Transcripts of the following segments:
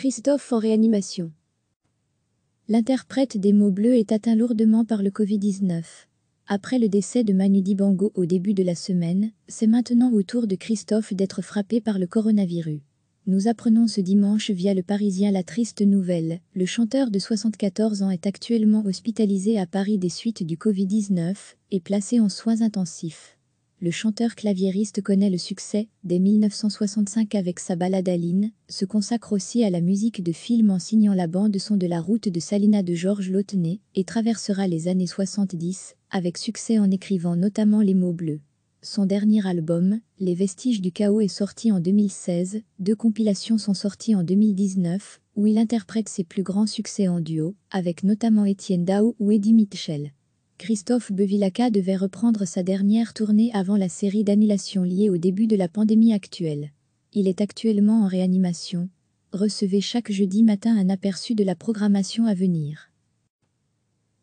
Christophe en réanimation. L'interprète des mots bleus est atteint lourdement par le Covid-19. Après le décès de Manu Dibango au début de la semaine, c'est maintenant au tour de Christophe d'être frappé par le coronavirus. Nous apprenons ce dimanche via le Parisien la triste nouvelle, le chanteur de 74 ans est actuellement hospitalisé à Paris des suites du Covid-19 et placé en soins intensifs le chanteur claviériste connaît le succès dès 1965 avec sa balade Aline, se consacre aussi à la musique de film en signant la bande son de la route de Salina de Georges Lautenay et traversera les années 70 avec succès en écrivant notamment les mots bleus. Son dernier album, Les Vestiges du Chaos, est sorti en 2016, deux compilations sont sorties en 2019, où il interprète ses plus grands succès en duo, avec notamment Étienne Dao ou Eddie Mitchell. Christophe Bevilacqua devait reprendre sa dernière tournée avant la série d'annulations liée au début de la pandémie actuelle. Il est actuellement en réanimation. Recevez chaque jeudi matin un aperçu de la programmation à venir.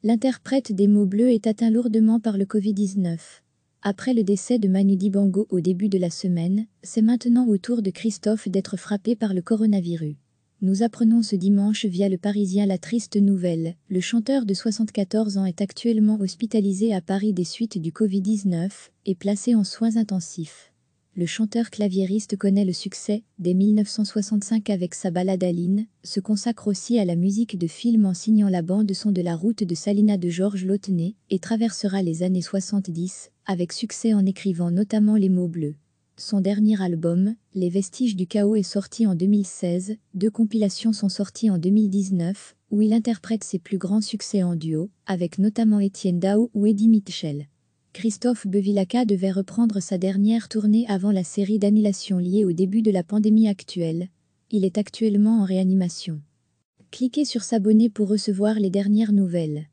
L'interprète des mots bleus est atteint lourdement par le Covid-19. Après le décès de Manu Dibango au début de la semaine, c'est maintenant au tour de Christophe d'être frappé par le coronavirus. Nous apprenons ce dimanche via le Parisien la triste nouvelle. Le chanteur de 74 ans est actuellement hospitalisé à Paris des suites du Covid-19 et placé en soins intensifs. Le chanteur claviériste connaît le succès dès 1965 avec sa balade Aline, se consacre aussi à la musique de film en signant la bande son de la route de Salina de Georges Lautenay et traversera les années 70 avec succès en écrivant notamment les mots bleus. Son dernier album, Les Vestiges du Chaos, est sorti en 2016, deux compilations sont sorties en 2019, où il interprète ses plus grands succès en duo, avec notamment Étienne Dao ou Eddie Mitchell. Christophe Bevilacqua devait reprendre sa dernière tournée avant la série d'annulations liée au début de la pandémie actuelle. Il est actuellement en réanimation. Cliquez sur s'abonner pour recevoir les dernières nouvelles.